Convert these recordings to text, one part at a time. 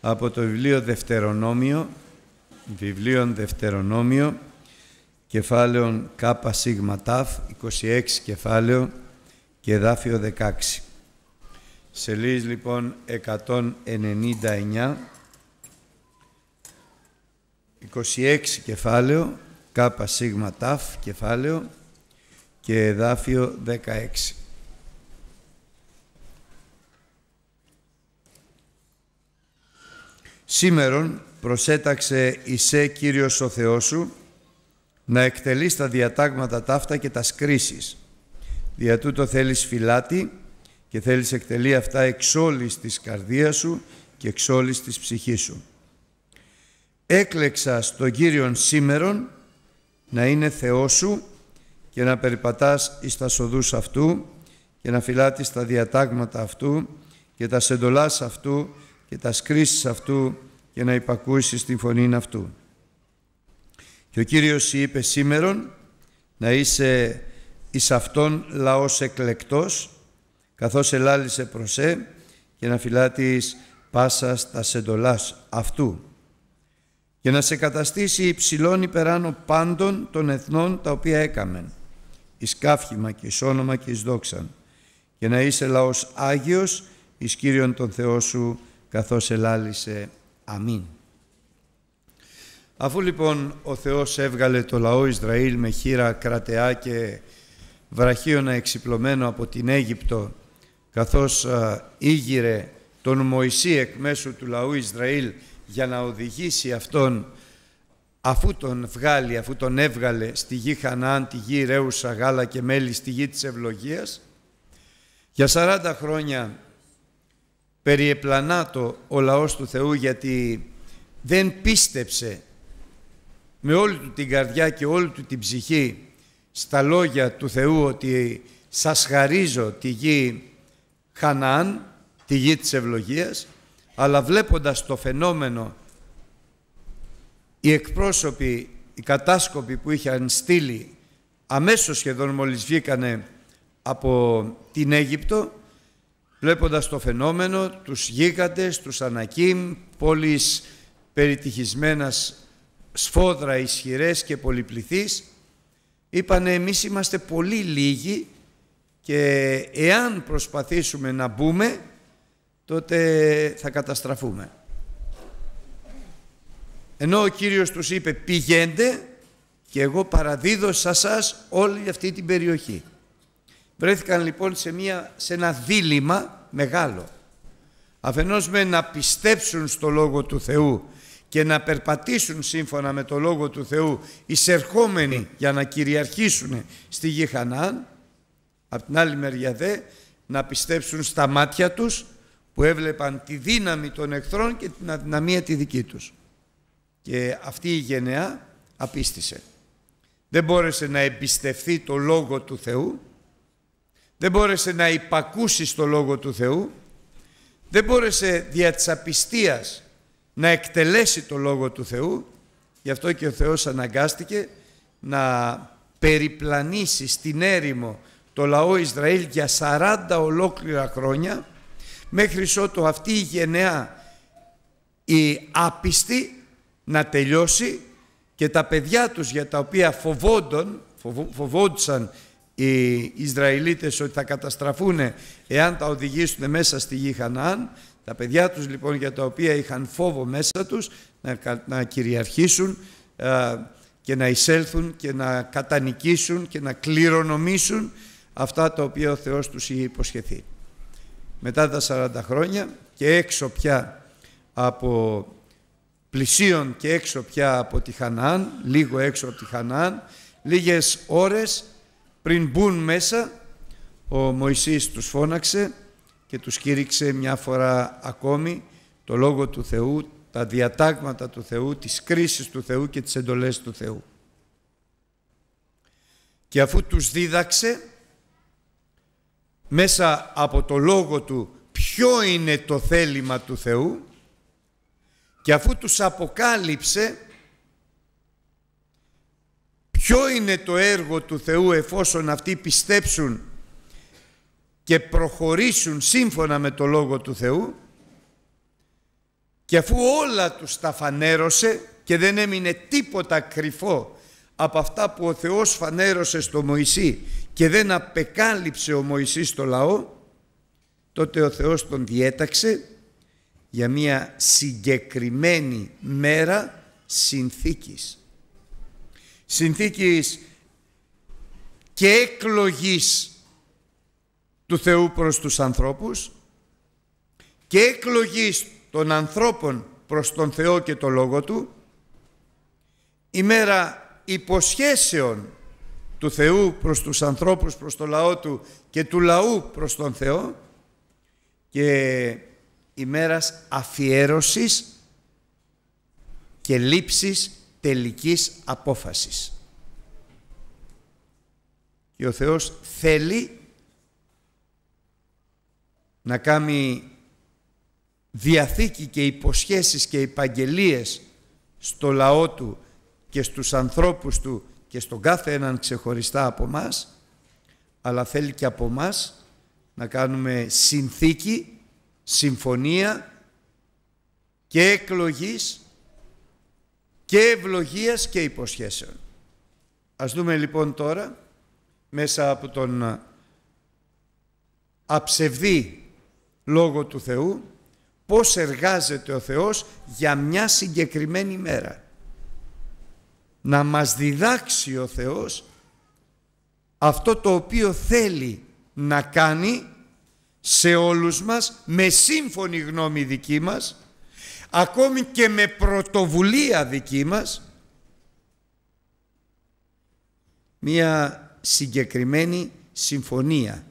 από το βιβλίο Δευτερονόμιο, βιβλιο Δευτερονόμιο, κεφάλαιον ΚΑΠΑ ταφ, 26 κεφάλαιο και εδάφιο 16. Σελίδες λοιπόν 199, 26 κεφάλαιο, ΚΑΠΑ ΣΥΓΜΑ κεφάλαιο και εδάφιο 16. Σήμερον προσέταξε Σε Κύριος ο Θεός σου να εκτελείς τα διατάγματα ταύτα και τα σκρίσεις. Δια το θέλεις φυλάτη και θέλεις εκτελεί αυτά εξ όλης της καρδίας σου και εξ όλης της ψυχής σου. Έκλεξα στον Κύριον σήμερον να είναι Θεός σου και να περπατάς εις τα σοδούς αυτού και να φυλάτεις τα διατάγματα αυτού και τα σεντολάς αυτού και τα σκρίσεις αυτού και να υπακούσεις την φωνήν αυτού. Και ο Κύριος είπε σήμερον να είσαι εις αυτόν λαός εκλεκτός καθώς ελάλησε προσέ και να φυλάτεις πάσας τα σεντολάς αυτού και να σε καταστήσει υψηλόν υπεράνω πάντων των εθνών τα οποία έκαμεν εις κάφημα και εις όνομα και εις δόξαν και να είσαι λαός Άγιος εις Κύριον τον Θεό σου καθώς ελάλησε αμήν. Αφού λοιπόν ο Θεός έβγαλε το λαό Ισραήλ με χείρα κρατεά και βραχίωνα εξυπλωμένο από την Αίγυπτο καθώς ήγηρε τον Μωυσή εκ μέσου του λαού Ισραήλ για να οδηγήσει αυτόν αφού τον βγάλει, αφού τον έβγαλε στη γη Χανάν, τη γη Ρέουσα, Γάλα και Μέλη, στη γη της Ευλογίας για 40 χρόνια περιεπλανάτο ο λαός του Θεού γιατί δεν πίστεψε με όλη του την καρδιά και όλη του την ψυχή στα λόγια του Θεού ότι σας χαρίζω τη γη Χανάν, τη γη της ευλογίας, αλλά βλέποντας το φαινόμενο οι εκπρόσωποι, οι κατάσκοποι που είχαν στείλει αμέσως σχεδόν μόλις βγήκανε από την Αίγυπτο βλέποντας το φαινόμενο, τους γίγαντες, τους Ανακίμ, πόλεις περιτυχισμένας σφόδρα ισχυρές και πολυπληθείς, είπανε εμείς είμαστε πολύ λίγοι και εάν προσπαθήσουμε να μπούμε, τότε θα καταστραφούμε. Ενώ ο Κύριος τους είπε πηγαίντε και εγώ παραδίδω σας όλη αυτή την περιοχή. Βρέθηκαν λοιπόν σε, μια, σε ένα δίλημα μεγάλο. Αφενός με να πιστέψουν στο Λόγο του Θεού και να περπατήσουν σύμφωνα με το Λόγο του Θεού εισερχόμενοι για να κυριαρχήσουν στη γη Χανάν, απ' την άλλη μεριά δε να πιστέψουν στα μάτια τους που έβλεπαν τη δύναμη των εχθρών και την αδυναμία τη δική τους. Και αυτή η γενεά απίστησε. Δεν μπόρεσε να εμπιστευτεί το Λόγο του Θεού δεν μπόρεσε να υπακούσει στο Λόγο του Θεού, δεν μπόρεσε δια της απιστίας να εκτελέσει το Λόγο του Θεού, γι' αυτό και ο Θεός αναγκάστηκε να περιπλανήσει στην έρημο το λαό Ισραήλ για 40 ολόκληρα χρόνια, μέχρι ότου αυτή η γενεά η άπιστη να τελειώσει και τα παιδιά τους για τα οποία φοβόντουσαν οι Ισραηλίτες ότι θα καταστραφούν εάν τα οδηγήσουν μέσα στη γη Χανάν, τα παιδιά τους λοιπόν για τα οποία είχαν φόβο μέσα τους να, κυριαρχήσουν και να εισέλθουν και να κατανικήσουν και να κληρονομήσουν αυτά τα οποία ο Θεός τους είχε υποσχεθεί. Μετά τα 40 χρόνια και έξω πια από πλησίον και έξω πια από τη Χανάν, λίγο έξω από τη Χανάν, λίγες ώρες πριν μπουν μέσα, ο Μωυσής τους φώναξε και τους κήρυξε μια φορά ακόμη το Λόγο του Θεού, τα διατάγματα του Θεού, τις κρίσεις του Θεού και τις εντολές του Θεού. Και αφού τους δίδαξε, μέσα από το Λόγο του ποιο είναι το θέλημα του Θεού και αφού τους αποκάλυψε Ποιο είναι το έργο του Θεού εφόσον αυτοί πιστέψουν και προχωρήσουν σύμφωνα με το Λόγο του Θεού και αφού όλα τους τα φανέρωσε και δεν έμεινε τίποτα κρυφό από αυτά που ο Θεός φανέρωσε στο Μωυσή και δεν απεκάλυψε ο Μωυσής το λαό, τότε ο Θεός τον διέταξε για μια συγκεκριμένη μέρα συνθήκης συνθήκης και εκλογής του Θεού προς τους ανθρώπους και εκλογής των ανθρώπων προς τον Θεό και το Λόγο Του ημέρα υποσχέσεων του Θεού προς τους ανθρώπους, προς το λαό Του και του λαού προς τον Θεό και μέρας αφιέρωσης και λήψης τελικής απόφασης. Και ο Θεός θέλει να κάνει διαθήκη και υποσχέσεις και υπαγγελίες στο λαό Του και στους ανθρώπους Του και στον κάθε έναν ξεχωριστά από μας, αλλά θέλει και από μας να κάνουμε συνθήκη, συμφωνία και εκλογής και ευλογίας και υποσχέσεων. Ας δούμε λοιπόν τώρα μέσα από τον αψευδή λόγο του Θεού πώς εργάζεται ο Θεός για μια συγκεκριμένη μέρα. Να μας διδάξει ο Θεός αυτό το οποίο θέλει να κάνει σε όλους μας με σύμφωνη γνώμη δική μας ακόμη και με πρωτοβουλία δική μας μία συγκεκριμένη συμφωνία.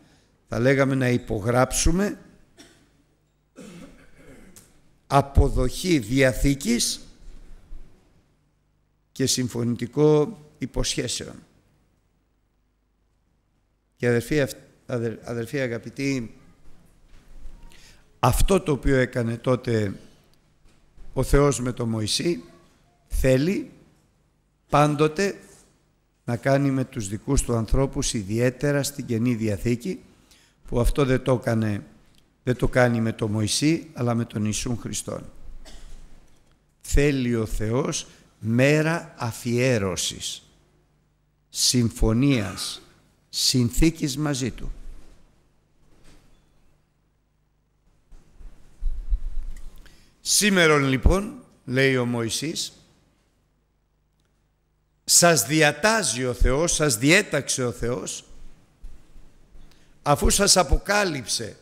Θα λέγαμε να υπογράψουμε αποδοχή διαθήκης και συμφωνητικό υποσχέσεων. Και αδερφοί, αδερφοί αγαπητοί, αυτό το οποίο έκανε τότε ο Θεός με το Μωυσή θέλει πάντοτε να κάνει με τους δικούς του ανθρώπους ιδιαίτερα στην Καινή Διαθήκη που αυτό δεν το, έκανε, δεν το κάνει με το Μωυσή αλλά με τον Ιησούν Χριστόν. Θέλει ο Θεός μέρα αφιέρωσης, συμφωνίας, συνθήκης μαζί Του. Σήμερον λοιπόν, λέει ο Μωυσής, σας διατάζει ο Θεός, σας διέταξε ο Θεός, αφού σας αποκάλυψε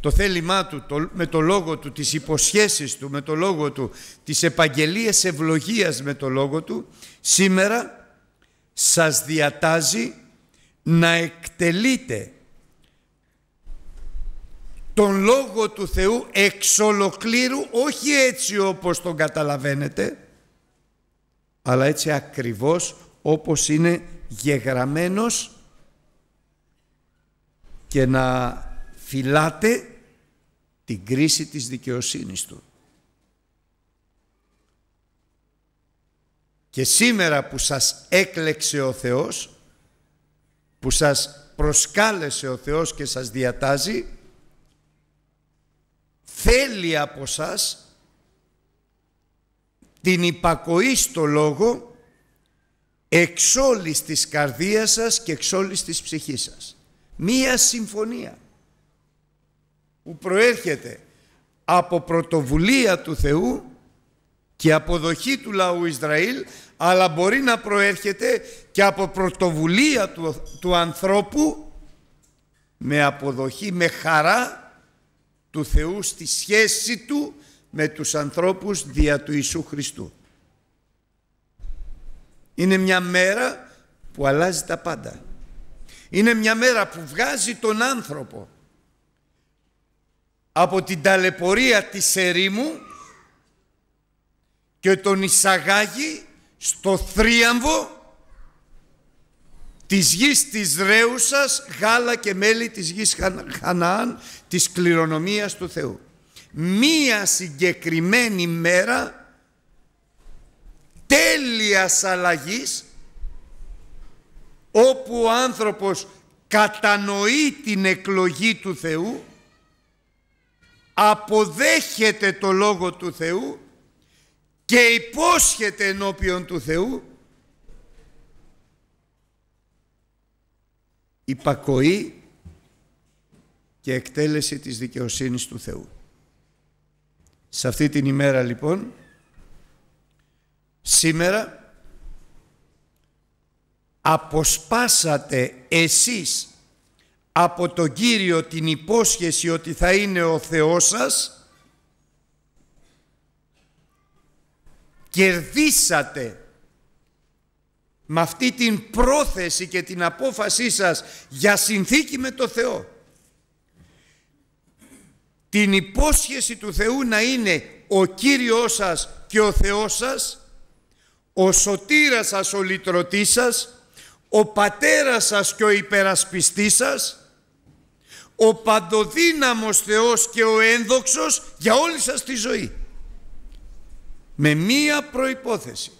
το θέλημά Του, με το λόγο Του, τις υποσχέσεις Του, με το λόγο Του, τις επαγγελίες ευλογίας με το λόγο Του, σήμερα σας διατάζει να εκτελείτε τον Λόγο του Θεού εξ ολοκλήρου, όχι έτσι όπως τον καταλαβαίνετε, αλλά έτσι ακριβώς όπως είναι γεγραμμένος και να φυλάτε την κρίση της δικαιοσύνης του. Και σήμερα που σας έκλεξε ο Θεός, που σας προσκάλεσε ο Θεός και σας διατάζει, θέλει από σας την υπακοή στο λόγο εξ όλης της καρδίας σας και εξ όλης της ψυχής σας. Μία συμφωνία που προέρχεται από πρωτοβουλία του Θεού και αποδοχή του λαού Ισραήλ αλλά μπορεί να προέρχεται και από πρωτοβουλία του, του ανθρώπου με αποδοχή, με χαρά του Θεού στη σχέση του με τους ανθρώπους δια του Ιησού Χριστού. Είναι μια μέρα που αλλάζει τα πάντα. Είναι μια μέρα που βγάζει τον άνθρωπο από την ταλαιπωρία της ερήμου και τον εισαγάγει στο θρίαμβο της γης της Ρέουσας, γάλα και μέλι της γης Χαναάν της κληρονομίας του Θεού. Μία συγκεκριμένη μέρα τέλειας αλλαγής όπου ο άνθρωπος κατανοεί την εκλογή του Θεού αποδέχεται το Λόγο του Θεού και υπόσχεται ενώπιον του Θεού υπακοή και εκτέλεση της δικαιοσύνης του Θεού. Σε αυτή την ημέρα λοιπόν, σήμερα αποσπάσατε εσείς από τον Κύριο την υπόσχεση ότι θα είναι ο Θεός σας κερδίσατε με αυτή την πρόθεση και την απόφασή σας για συνθήκη με το Θεό την υπόσχεση του Θεού να είναι ο Κύριος σας και ο Θεός σας, ο σωτήρας σας, ο λυτρωτής σας, ο πατέρας σας και ο υπερασπιστής σας, ο παντοδύναμος Θεός και ο ένδοξος για όλη σας τη ζωή. Με μία προϋπόθεση.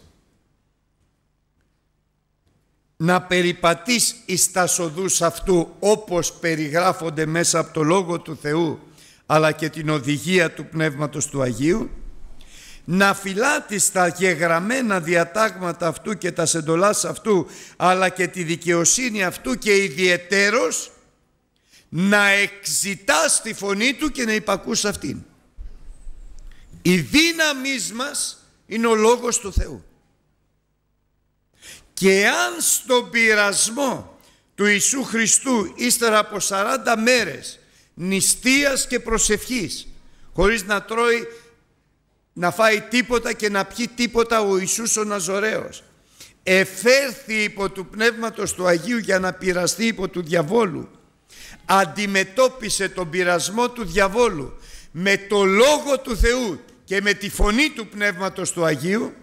Να περιπατήσεις στα σοδούς αυτού όπως περιγράφονται μέσα από το Λόγο του Θεού αλλά και την οδηγία του Πνεύματος του Αγίου, να φυλάτεις τα γεγραμμένα διατάγματα αυτού και τα σεντολάς αυτού, αλλά και τη δικαιοσύνη αυτού και ιδιαιτέρως, να εξητάς τη φωνή του και να υπακούς αυτήν. Η δύναμής μας είναι ο Λόγος του Θεού. Και αν στον πειρασμό του Ιησού Χριστού ύστερα από 40 μέρες νηστείας και προσευχής χωρίς να τρώει να φάει τίποτα και να πιει τίποτα ο Ιησούς ο Ναζωραίος εφέρθη υπό του Πνεύματος του Αγίου για να πειραστεί υπό του διαβόλου αντιμετώπισε τον πειρασμό του διαβόλου με το Λόγο του Θεού και με τη φωνή του Πνεύματος του Αγίου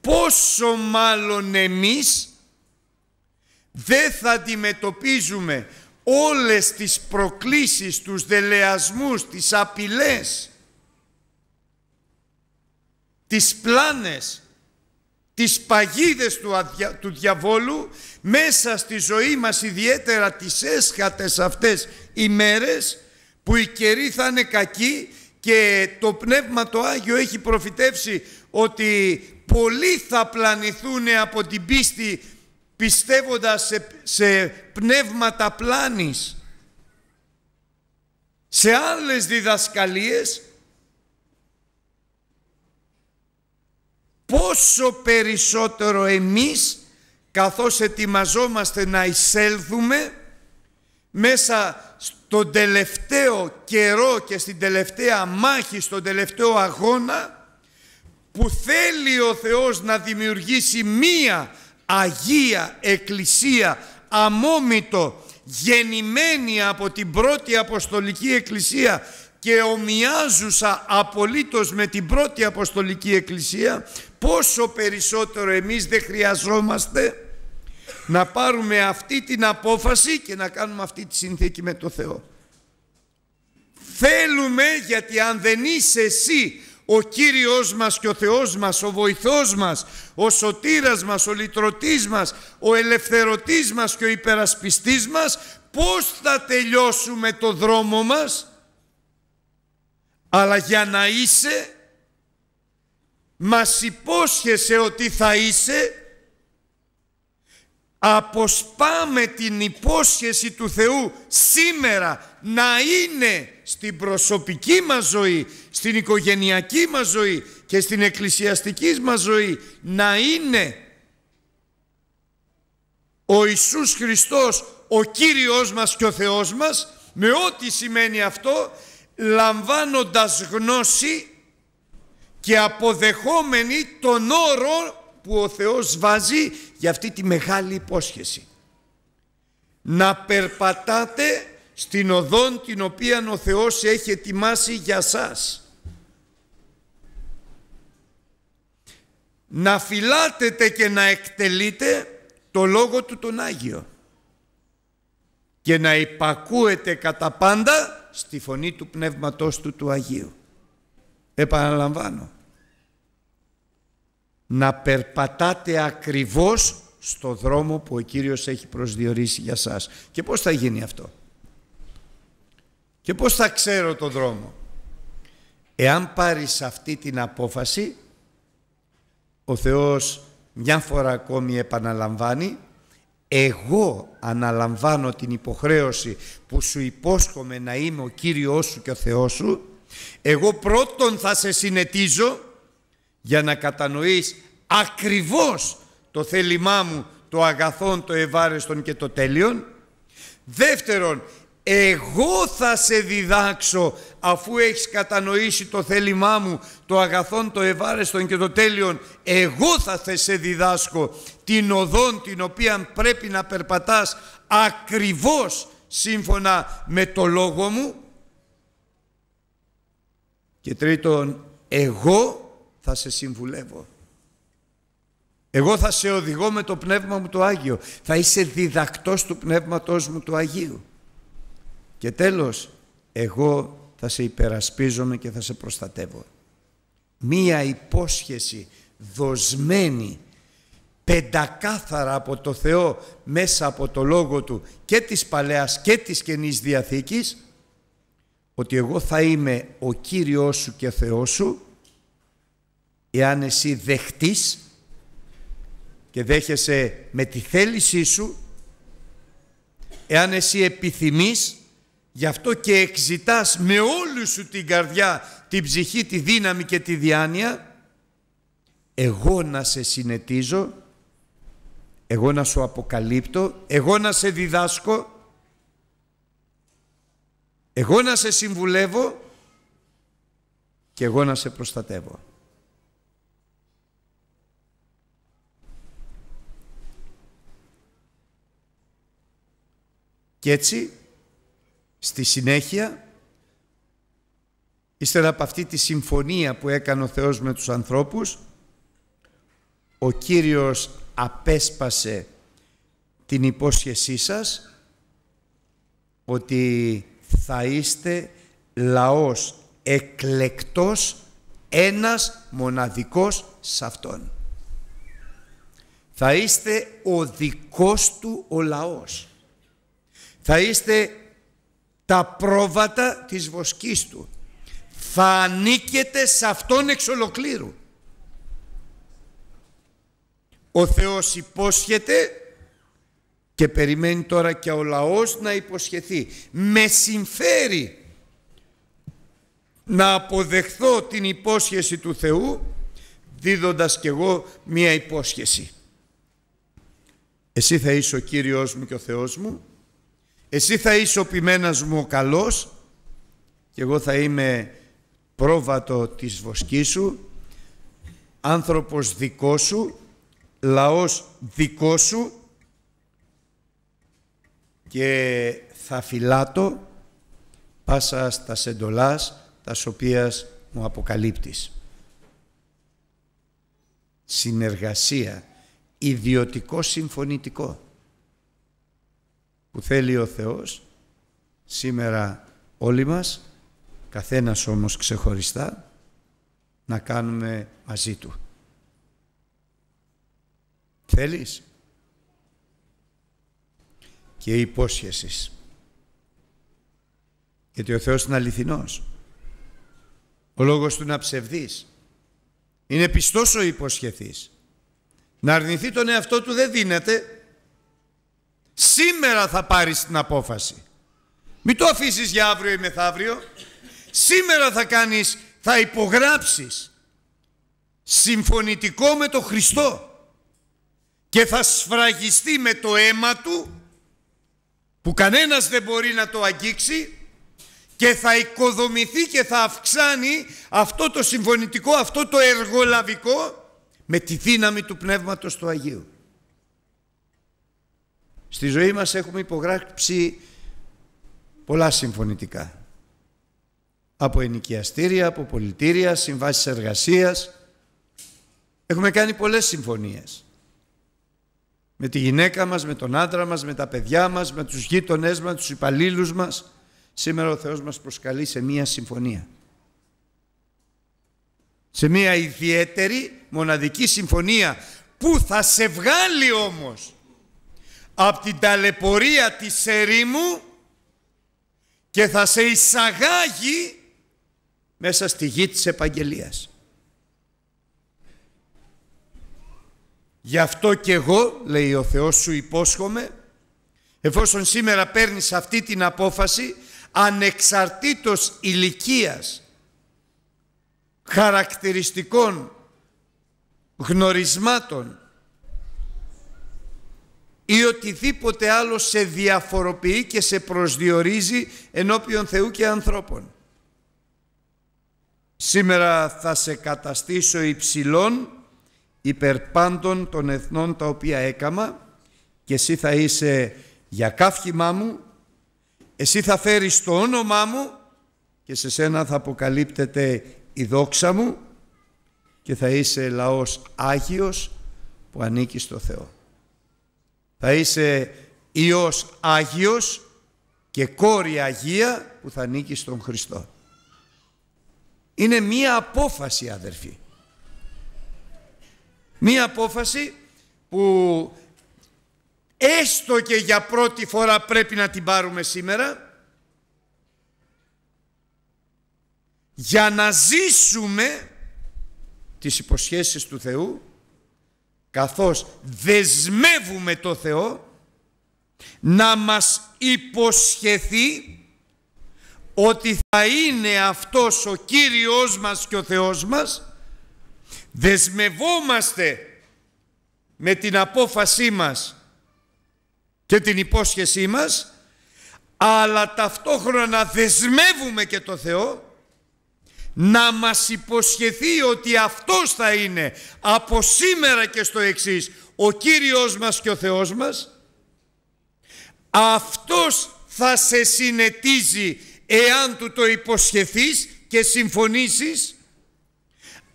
πόσο μάλλον εμείς δεν θα αντιμετωπίζουμε όλες τις προκλήσεις, τους δελεασμούς, τις απειλές, τις πλάνες, τις παγίδες του, του διαβόλου μέσα στη ζωή μας ιδιαίτερα τις έσχατες αυτές ημέρες που οι καιροί θα είναι κακοί και το Πνεύμα το Άγιο έχει προφητεύσει ότι πολλοί θα πλανηθούν από την πίστη πιστεύοντας σε, σε πνεύματα πλάνης, σε άλλες διδασκαλίες, πόσο περισσότερο εμείς καθώς ετοιμαζόμαστε να εισέλθουμε μέσα στον τελευταίο καιρό και στην τελευταία μάχη, στον τελευταίο αγώνα που θέλει ο Θεός να δημιουργήσει μία Αγία Εκκλησία, αμόμητο, γεννημένη από την πρώτη Αποστολική Εκκλησία και ομοιάζουσα απολύτως με την πρώτη Αποστολική Εκκλησία, πόσο περισσότερο εμείς δεν χρειαζόμαστε να πάρουμε αυτή την απόφαση και να κάνουμε αυτή τη συνθήκη με το Θεό. Θέλουμε, γιατί αν δεν είσαι εσύ ο Κύριος μας και ο Θεός μας, ο βοηθός μας, ο σωτήρας μας, ο λυτρωτής μας, ο ελευθερωτής μας και ο υπερασπιστής μας, πώς θα τελειώσουμε το δρόμο μας. Αλλά για να είσαι, μας υπόσχεσαι ότι θα είσαι αποσπάμε την υπόσχεση του Θεού σήμερα να είναι στην προσωπική μας ζωή, στην οικογενειακή μας ζωή και στην εκκλησιαστική μας ζωή να είναι ο Ιησούς Χριστός ο Κύριος μας και ο Θεός μας με ό,τι σημαίνει αυτό λαμβάνοντας γνώση και αποδεχόμενοι τον όρο που ο Θεός βάζει για αυτή τη μεγάλη υπόσχεση. Να περπατάτε στην οδόν την οποία ο Θεός έχει ετοιμάσει για σας. Να φυλάτετε και να εκτελείτε το Λόγο του τον Άγιο και να υπακούετε κατά πάντα στη φωνή του Πνεύματός του του Αγίου. Επαναλαμβάνω, να περπατάτε ακριβώς στο δρόμο που ο Κύριος έχει προσδιορίσει για σας. Και πώς θα γίνει αυτό. Και πώς θα ξέρω το δρόμο. Εάν πάρεις αυτή την απόφαση, ο Θεός μια φορά ακόμη επαναλαμβάνει, εγώ αναλαμβάνω την υποχρέωση που σου υπόσχομαι να είμαι ο Κύριός σου και ο Θεός σου, εγώ πρώτον θα σε συνετίζω για να κατανοείς ακριβώς το θέλημά μου, το αγαθόν, το ευάρεστον και το τέλειον. Δεύτερον, εγώ θα σε διδάξω αφού έχεις κατανοήσει το θέλημά μου, το αγαθόν, το ευάρεστον και το τέλειον. Εγώ θα σε διδάσκω την οδόν την οποία πρέπει να περπατάς ακριβώς σύμφωνα με το λόγο μου. Και τρίτον, εγώ θα σε συμβουλεύω. Εγώ θα σε οδηγώ με το Πνεύμα μου το Άγιο. Θα είσαι διδακτός του Πνεύματός μου του Αγίου. Και τέλος, εγώ θα σε υπερασπίζομαι και θα σε προστατεύω. Μία υπόσχεση δοσμένη πεντακάθαρα από το Θεό μέσα από το Λόγο Του και της Παλαιάς και της Καινής Διαθήκης ότι εγώ θα είμαι ο Κύριος σου και Θεός σου Εάν εσύ δεχτείς και δέχεσαι με τη θέλησή σου, εάν εσύ επιθυμείς, γι' αυτό και εξητάς με όλη σου την καρδιά, την ψυχή, τη δύναμη και τη διάνοια, εγώ να σε συνετίζω, εγώ να σου αποκαλύπτω, εγώ να σε διδάσκω, εγώ να σε συμβουλεύω και εγώ να σε προστατεύω. Και έτσι, στη συνέχεια, ύστερα από αυτή τη συμφωνία που έκανε ο Θεός με τους ανθρώπους, ο Κύριος απέσπασε την υπόσχεσή σας ότι θα είστε λαός εκλεκτός ένας μοναδικός σε Αυτόν. Θα είστε ο δικός Του ο λαός. Θα είστε τα πρόβατα της βοσκής του. Θα ανήκετε σε αυτόν εξ ολοκλήρου. Ο Θεός υπόσχεται και περιμένει τώρα και ο λαός να υποσχεθεί. Με συμφέρει να αποδεχθώ την υπόσχεση του Θεού δίδοντας κι εγώ μία υπόσχεση. Εσύ θα είσαι ο Κύριος μου και ο Θεός μου εσύ θα είσαι ο ποιμένας μου ο καλός και εγώ θα είμαι πρόβατο της βοσκής σου, άνθρωπος δικός σου, λαός δικός σου και θα φυλάτω πάσα στα σεντολάς τα οποία μου αποκαλύπτεις. Συνεργασία, ιδιωτικό συμφωνητικό που θέλει ο Θεός σήμερα όλοι μας, καθένας όμως ξεχωριστά, να κάνουμε μαζί Του. Θέλεις? Και υπόσχεσης. Γιατί ο Θεός είναι αληθινός. Ο λόγος Του να ψευδείς. Είναι πιστός ο υποσχεθής. Να αρνηθεί τον εαυτό Του δεν δίνεται. Σήμερα θα πάρεις την απόφαση. Μην το αφήσεις για αύριο ή μεθαύριο. Σήμερα θα κάνεις, θα υπογράψεις συμφωνητικό με το Χριστό και θα σφραγιστεί με το αίμα του που κανένας δεν μπορεί να το αγγίξει και θα οικοδομηθεί και θα αυξάνει αυτό το συμφωνητικό, αυτό το εργολαβικό με τη δύναμη του Πνεύματος του Αγίου. Στη ζωή μας έχουμε υπογράψει πολλά συμφωνητικά. Από ενοικιαστήρια, από πολιτήρια, συμβάσεις εργασίας. Έχουμε κάνει πολλές συμφωνίες. Με τη γυναίκα μας, με τον άντρα μας, με τα παιδιά μας, με τους γείτονές μας, τους υπαλλήλους μας. Σήμερα ο Θεός μας προσκαλεί σε μία συμφωνία. Σε μία ιδιαίτερη μοναδική συμφωνία που θα σε βγάλει όμως από την ταλαιπωρία της ερήμου και θα σε εισαγάγει μέσα στη γη της επαγγελίας. Γι' αυτό και εγώ, λέει ο Θεός σου υπόσχομαι, εφόσον σήμερα παίρνεις αυτή την απόφαση, ανεξαρτήτως ηλικίας, χαρακτηριστικών, γνωρισμάτων, ή οτιδήποτε άλλο σε διαφοροποιεί και σε προσδιορίζει ενώπιον Θεού και ανθρώπων. Σήμερα θα σε καταστήσω υψηλών υπερπάντων των εθνών τα οποία έκαμα και εσύ θα είσαι για κάφημά μου, εσύ θα φέρεις το όνομά μου και σε σένα θα αποκαλύπτεται η δόξα μου και θα είσαι λαός Άγιος που ανήκει στο Θεό θα είσαι Υιός Άγιος και κόρη Αγία που θα νίκεις στον Χριστό. Είναι μία απόφαση αδερφοί. Μία απόφαση που έστω και για πρώτη φορά πρέπει να την πάρουμε σήμερα για να ζήσουμε τις υποσχέσεις του Θεού καθώς δεσμεύουμε το Θεό να μας υποσχεθεί ότι θα είναι αυτός ο Κύριος μας και ο Θεός μας δεσμευόμαστε με την απόφασή μας και την υπόσχεσή μας αλλά ταυτόχρονα δεσμεύουμε και το Θεό να μας υποσχεθεί ότι αυτός θα είναι από σήμερα και στο εξής ο Κύριος μας και ο Θεός μας αυτός θα σε συνετίζει εάν του το υποσχεθείς και συμφωνήσεις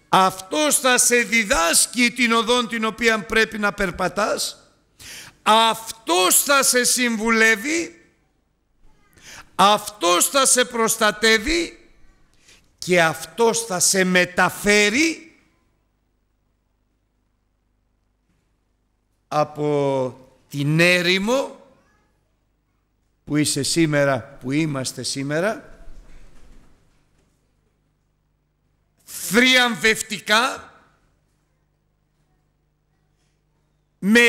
αυτός θα σε διδάσκει την οδόν την οποία πρέπει να περπατάς αυτός θα σε συμβουλεύει αυτός θα σε προστατεύει και αυτός θα σε μεταφέρει από την έρημο που είσαι σήμερα, που είμαστε σήμερα θριαμβευτικά με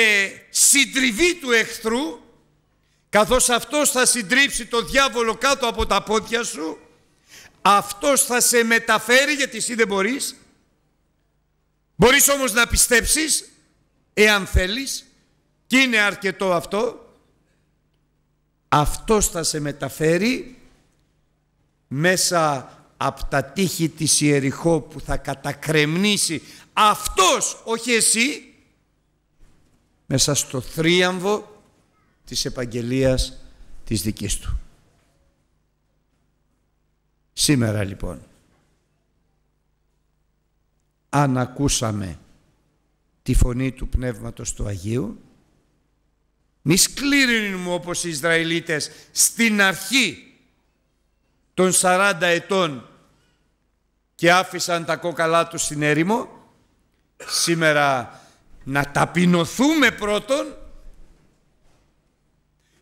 συντριβή του εχθρού καθώς αυτός θα συντρίψει το διάβολο κάτω από τα πόδια σου αυτός θα σε μεταφέρει γιατί εσύ δεν μπορείς. Μπορείς όμως να πιστέψεις εάν θέλεις και είναι αρκετό αυτό. Αυτός θα σε μεταφέρει μέσα από τα τείχη της Ιεριχώ που θα κατακρεμνήσει αυτός, όχι εσύ, μέσα στο θρίαμβο της επαγγελίας της δικής του. Σήμερα λοιπόν, αν ακούσαμε τη φωνή του Πνεύματος του Αγίου, μη σκλήρινουμε όπως οι Ισραηλίτες στην αρχή των 40 ετών και άφησαν τα κόκαλά τους στην έρημο, σήμερα να ταπεινωθούμε πρώτον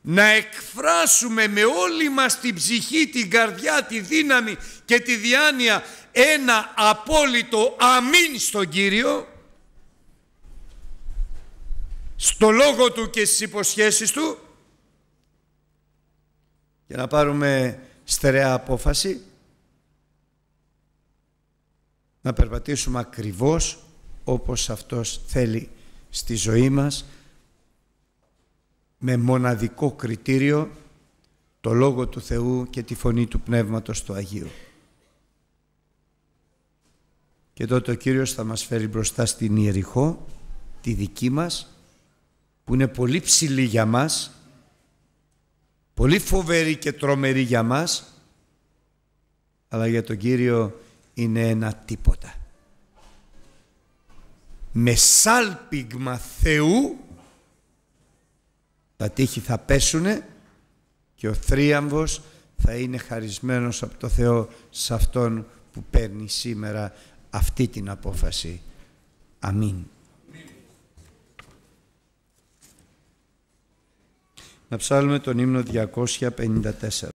να εκφράσουμε με όλη μας την ψυχή, την καρδιά, τη δύναμη και τη διάνοια ένα απόλυτο αμήν στον Κύριο, στο λόγο Του και στις υποσχέσεις Του για να πάρουμε στερεά απόφαση να περπατήσουμε ακριβώς όπως Αυτός θέλει στη ζωή μας με μοναδικό κριτήριο το Λόγο του Θεού και τη φωνή του Πνεύματος του Αγίου. Και τότε ο Κύριος θα μας φέρει μπροστά στην Ιεριχώ, τη δική μας, που είναι πολύ ψηλή για μας, πολύ φοβερή και τρομερή για μας, αλλά για τον Κύριο είναι ένα τίποτα. Με σάλπιγμα Θεού τα τείχη θα πέσουνε και ο θρίαμβος θα είναι χαρισμένος από το Θεό σε Αυτόν που παίρνει σήμερα αυτή την απόφαση. Αμήν. Να ψάλουμε τον ύμνο 254.